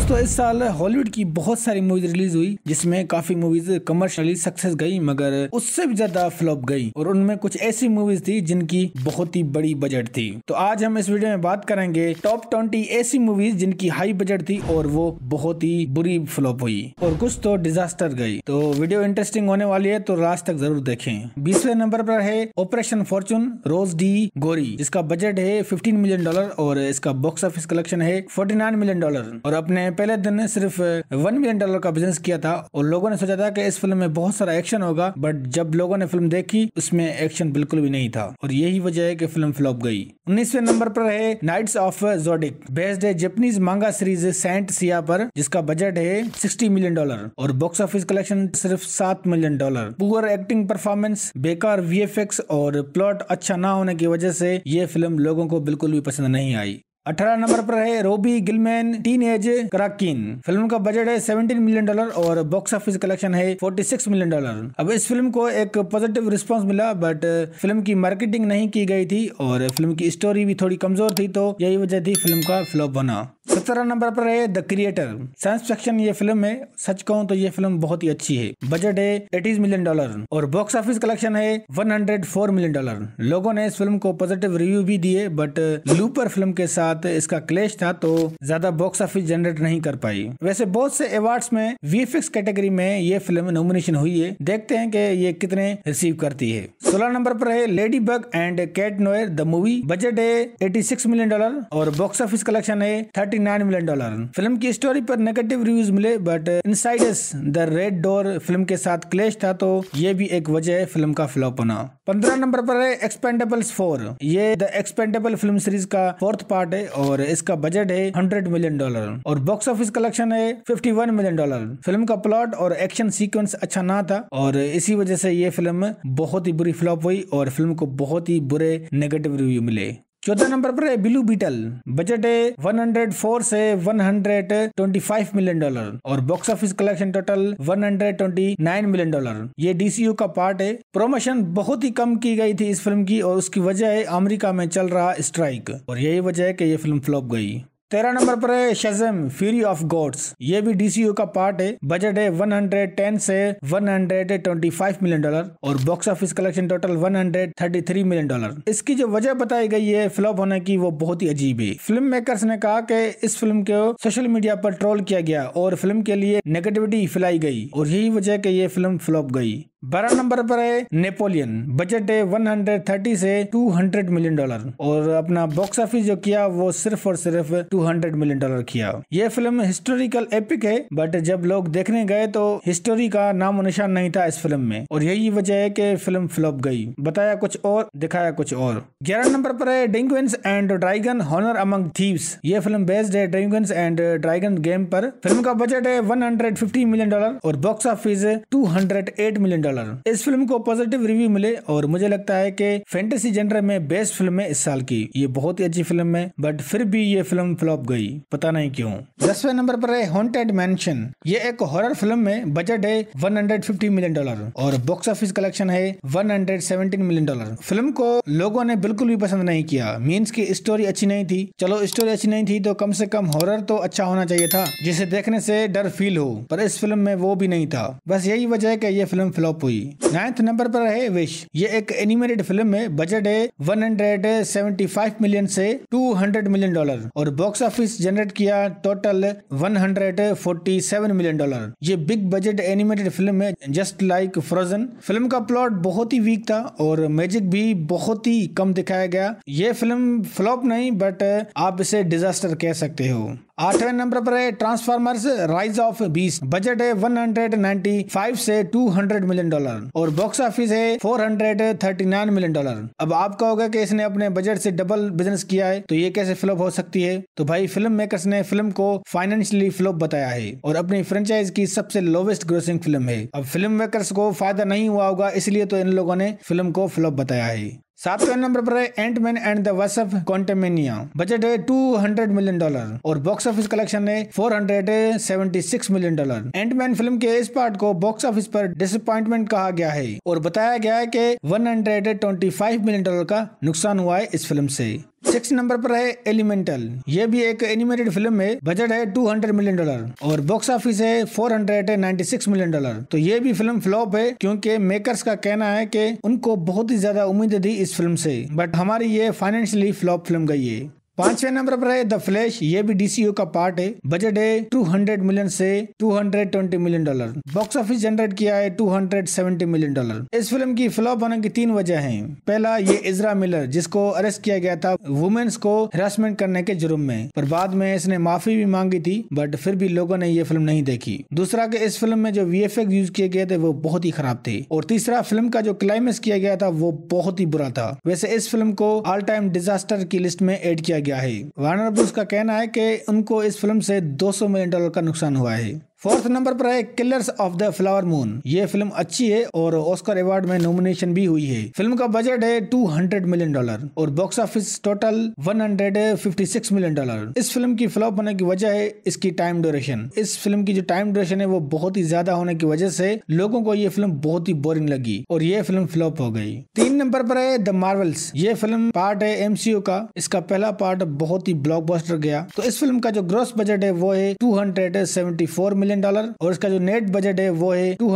दोस्तों इस साल हॉलीवुड की बहुत सारी मूवीज रिलीज हुई जिसमें काफी मूवीज कमर्शियली सक्सेस गई मगर उससे भी ज्यादा फ्लॉप गई और उनमें कुछ ऐसी मूवीज थी जिनकी बहुत ही बड़ी बजट थी तो आज हम इस वीडियो में बात करेंगे टॉप ट्वेंटी ऐसी मूवीज जिनकी हाई बजट थी और वो बहुत ही बुरी फ्लॉप हुई और कुछ तो डिजास्टर गई तो वीडियो इंटरेस्टिंग होने वाली है तो लास्ट तक जरूर देखे बीसवे नंबर पर है ऑपरेशन फॉर्चून रोज डी गोरी जिसका बजट है फिफ्टीन मिलियन डॉलर और इसका बॉक्स ऑफिस कलेक्शन है फोर्टी मिलियन डॉलर और अपने पहले दिन सिर्फ वन मिलियन डॉलर का बिजनेस किया था और लोगों ने सोचा था कि इस फिल्म में बहुत सारा एक्शन होगा बट जब लोगों ने फिल्म देखी उसमें एक्शन बिल्कुल भी नहीं था और यही वजह है कि फिल्म फ्लॉप गई उन्नीसवे नंबर पर है नाइट्स ऑफ जोडिक बेस्ड है Japanese manga series Saint Seiya पर जिसका बजट है सिक्सटी मिलियन डॉलर और बॉक्स ऑफिस कलेक्शन सिर्फ सात million dollar poor acting performance बेकार वी और प्लॉट अच्छा ना होने की वजह से ये फिल्म लोगों को बिल्कुल भी पसंद नहीं आई अठारह नंबर पर है Ruby Gillman teenage Kraken film का बजट है 17 मिलियन डॉलर और बॉक्स ऑफिस कलेक्शन है 46 मिलियन डॉलर अब इस फिल्म को एक पॉजिटिव रिस्पांस मिला बट फिल्म uh, की मार्केटिंग नहीं की गई थी और फिल्म की स्टोरी भी थोड़ी कमजोर थी तो यही वजह थी फिल्म का फ्लॉप होना सत्रह नंबर पर है द क्रिएटर साइंस फिक्शन ये फिल्म है सच कहूँ तो ये फिल्म बहुत ही अच्छी है बजट है एटीज मिलियन डॉलर और बॉक्स ऑफिस कलेक्शन है 104 मिलियन डॉलर लोगों ने इस फिल्म को पॉजिटिव रिव्यू भी दिए बट लूपर फिल्म के साथ इसका क्लेश था तो ज्यादा बॉक्स ऑफिस जनरेट नहीं कर पाई वैसे बहुत से अवार्ड में वी कैटेगरी में ये फिल्म नॉमिनेशन हुई है देखते हैं कि ये कितने रिसीव करती है सोलह नंबर पर है Ladybug and Cat Noir the movie budget है एटी मिलियन डॉलर और बॉक्स ऑफिस कलेक्शन है thirty nine million dollar film की स्टोरी पर नेगेटिव रिव्यूज मिले but insidious the red door film के साथ क्लेश था तो ये भी एक वजह है फिल्म का फ्लॉप होना पंद्रह नंबर पर है एक्सपेंडेबल्स फोर ये द एक्सपेंडेबल फिल्म सीरीज का फोर्थ पार्ट है और इसका बजट है हंड्रेड मिलियन डॉलर और बॉक्स ऑफिस कलेक्शन है fifty one million dollar film का प्लॉट और एक्शन सीक्वेंस अच्छा ना था और इसी वजह से ये फिल्म बहुत ही बुरी फ्लॉप हुई और फिल्म को बहुत ही बुरे नेगेटिव रिव्यू मिले चौदह नंबर पर है ब्लू बीटल बजट है 104 से 125 मिलियन डॉलर और box office collection total 129 million dollar ये डीसीयू का पार्ट है प्रमोशन बहुत ही कम की गई थी इस फिल्म की और उसकी वजह है अमेरिका में चल रहा स्ट्राइक और यही वजह है कि ये फिल्म फ्लॉप गई तेरह नंबर पर है शजम फ्यूरी ऑफ गॉड्स ये भी डीसीयू का पार्ट है बजट है 110 से 125 मिलियन डॉलर और box office collection total 133 million dollar इसकी जो वजह बताई गई है फ्लॉप होने की वो बहुत ही अजीब है फिल्म मेकर्स ने कहा कि इस फिल्म को सोशल मीडिया पर ट्रोल किया गया और फिल्म के लिए नेगेटिविटी फैलाई गई और यही वजह की ये फिल्म फ्लॉप गई बारह नंबर पर है नेपोलियन बजट है 130 से 200 मिलियन डॉलर और अपना बॉक्स ऑफिस जो किया वो सिर्फ और सिर्फ 200 मिलियन डॉलर किया ये फिल्म हिस्टोरिकल एपिक है बट जब लोग देखने गए तो हिस्टोरी का नाम निशान नहीं था इस फिल्म में और यही वजह है कि फिल्म फ्लॉप गई बताया कुछ और दिखाया कुछ और ग्यारह नंबर पर है Dungeons and Dragons honour among thieves ये फिल्म बेस्ड है डेंगुएंस एंड ड्राइगन गेम पर फिल्म का बजट है वन मिलियन डॉलर और box office two million dollar dollar इस फिल्म को पॉजिटिव रिव्यू मिले और मुझे लगता है की फैंटेसी जेंडर में बेस्ट फिल्म है इस साल की ये बहुत ही अच्छी फिल्म है बट फिर भी ये फिल्म फ्लॉप गई पता नहीं क्यों दसवें नंबर पर है हॉन्टेड मैंशन ये एक हॉरर फिल्म में बजट है 150 मिलियन डॉलर और बॉक्स ऑफिस कलेक्शन है 117 मिलियन डॉलर फिल्म को लोगों ने बिल्कुल भी पसंद नहीं किया मीन्स की स्टोरी अच्छी नहीं थी चलो स्टोरी अच्छी नहीं थी तो कम से कम हॉरर तो अच्छा होना चाहिए था जिसे देखने से डर फील हो पर इस फिल्म में वो भी नहीं था बस यही वजह है की ये फिल्म फ्लॉप पुई नाइन्थ नंबर पर है विश ये एक एनिमेटेड फिल्म है बजट है 175 मिलियन से 200 मिलियन डॉलर और बॉक्स ऑफिस जनरेट किया टोटल 147 मिलियन डॉलर ये बिग बजट एनिमेटेड फिल्म है जस्ट लाइक फ्रोजन फिल्म का प्लॉट बहुत ही वीक था और मैजिक भी बहुत ही कम दिखाया गया ये फिल्म फ्लॉप नहीं बट आप इसे डिजास्टर कह सकते हो आठवें नंबर पर है Transformers rise of beasts budget है 195 से 200 मिलियन डॉलर और बॉक्स ऑफिस है 439 मिलियन डॉलर अब आप कहोगे कि इसने अपने बजट से डबल बिजनेस किया है तो ये कैसे फ्लॉप हो सकती है तो भाई फिल्म मेकर्स ने फिल्म को फाइनेंशियली फ्लॉप बताया है और अपनी फ्रेंचाइज की सबसे लोवेस्ट ग्रोसिंग फिल्म है अब फिल्म मेकर्स को फायदा नहीं हुआ होगा इसलिए तो इन लोगों ने फिल्म को फ्लॉप बताया है सातवें नंबर पर है Ant Man and the Wasp Quantumania budget है 200 मिलियन डॉलर और बॉक्स ऑफिस कलेक्शन है 476 million dollar Ant Man film के इस पार्ट को बॉक्स ऑफिस पर डिसअपॉइंटमेंट कहा गया है और बताया गया है कि 125 मिलियन डॉलर का नुकसान हुआ है इस फिल्म से सिक्स नंबर पर है एलिमेंटल ये भी एक एनिमेटेड फिल्म है बजट है 200 मिलियन डॉलर और बॉक्स ऑफिस है 496 मिलियन डॉलर तो ये भी फिल्म फ्लॉप है क्योंकि मेकर्स का कहना है कि उनको बहुत ही ज्यादा उम्मीद थी इस फिल्म से बट हमारी ये फाइनेंशियली फ्लॉप फिल्म गई है पांचवे नंबर पर है द फ्लैश ये भी डीसीयू का पार्ट है बजट है 200 मिलियन से 220 million dollar box office generate किया है 270 मिलियन डॉलर इस फिल्म की फ्लॉप होने की तीन वजह हैं पहला ये इजरा मिलर जिसको अरेस्ट किया गया था वुमेन्स को हेरासमेंट करने के जुर्म में पर बाद में इसने माफी भी मांगी थी बट फिर भी लोगों ने ये फिल्म नहीं देखी दूसरा के इस फिल्म में जो वी यूज किए गए थे वो बहुत ही खराब थे और तीसरा फिल्म का जो क्लाइमेक्स किया गया था वो बहुत ही बुरा था वैसे इस फिल्म को ऑल टाइम डिजास्टर की लिस्ट में एड किया गया गया है वार्नर ब्रूस का कहना है कि उनको इस फिल्म से 200 मिलियन डॉलर का नुकसान हुआ है फोर्थ नंबर पर है killers of the flower moon ये फिल्म अच्छी है और ऑस्कर अवार्ड में नॉमिनेशन भी हुई है फिल्म का बजट है 200 मिलियन डॉलर और box office total 156 million dollar इस फिल्म की फ्लॉप होने की वजह है इसकी टाइम ड्यूरेशन इस फिल्म की जो टाइम ड्यूरेशन है वो बहुत ही ज्यादा होने की वजह से लोगों को ये फिल्म बहुत ही बोरिंग लगी और ये फिल्म फ्लॉप हो गई तीन नंबर पर है द मार्वल्स ये फिल्म पार्ट है एम का इसका पहला पार्ट बहुत ही ब्लॉक गया तो इस फिल्म का जो ग्रॉस बजट है वो है टू मिलियन मिलियन डॉलर और इसका जो नेट बजट है वो है टू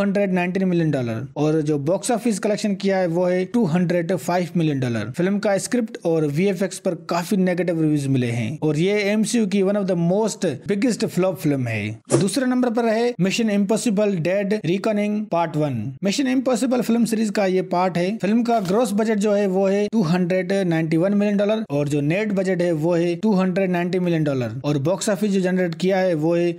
मिलियन डॉलर और जो बॉक्स ऑफिस कलेक्शन किया है वो है टू मिलियन डॉलर फिल्म का स्क्रिप्ट और वी पर काफी नेगेटिव रिव्यूज मिले हैं और ये एमसीयू की one of the most biggest flop film है दूसरे नंबर पर है Mission Impossible dead reckoning part one Mission Impossible film series का ये पार्ट है फिल्म का ग्रोस बजट जो है वो है 291 मिलियन डॉलर और जो नेट बजट है वो है 290 मिलियन डॉलर और बॉक्स ऑफिस जो जनरेट किया है वो है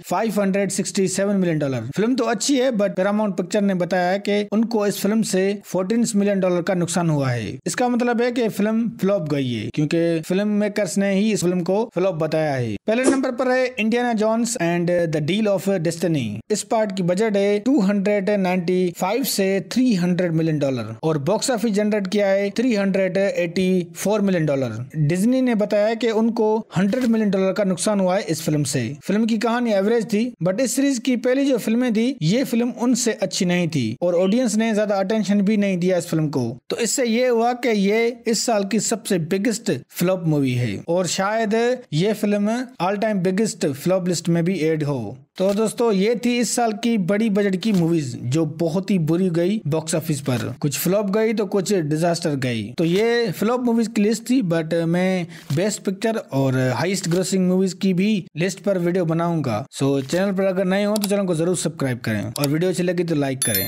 67 मिलियन डॉलर फिल्म तो अच्छी है बट पैरामाउंट पिक्चर ने बताया कि उनको इस फिल्म से 14 मिलियन डॉलर का नुकसान हुआ है इसका मतलब है कि फिल्म फ्लॉप गई है क्योंकि फिल्म मेकर्स ने ही इस फिल्म को फ्लॉप बताया है पहले नंबर पर है Indiana Jones and the dial of destiny इस पार्ट की बजट है टू से थ्री मिलियन डॉलर और बॉक्स ऑफिस जनरेट किया है थ्री मिलियन डॉलर डिज्नी ने बताया कि उनको 100 मिलियन डॉलर का नुकसान हुआ है इस फिल्म से फिल्म की कहानी एवरेज थी बट इस सीरीज सीरीज की पहली जो फिल्में थी ये फिल्म उनसे अच्छी नहीं थी और ऑडियंस ने ज्यादा अटेंशन भी नहीं दिया इस फिल्म को तो इससे ये हुआ कि ये इस साल की सबसे बिगेस्ट फ्लॉप मूवी है और शायद ये film all time biggest flop list में भी एड हो तो दोस्तों ये थी इस साल की बड़ी बजट की मूवीज जो बहुत ही बुरी गई बॉक्स ऑफिस पर कुछ फ्लॉप गई तो कुछ डिजास्टर गई तो ये फ्लॉप मूवीज की लिस्ट थी बट मैं बेस्ट पिक्चर और हाईएस्ट ग्रोसिंग मूवीज की भी लिस्ट पर वीडियो बनाऊंगा सो चैनल पर अगर नए हो तो चैनल को जरूर सब्सक्राइब करें और वीडियो अच्छी लगी तो लाइक करें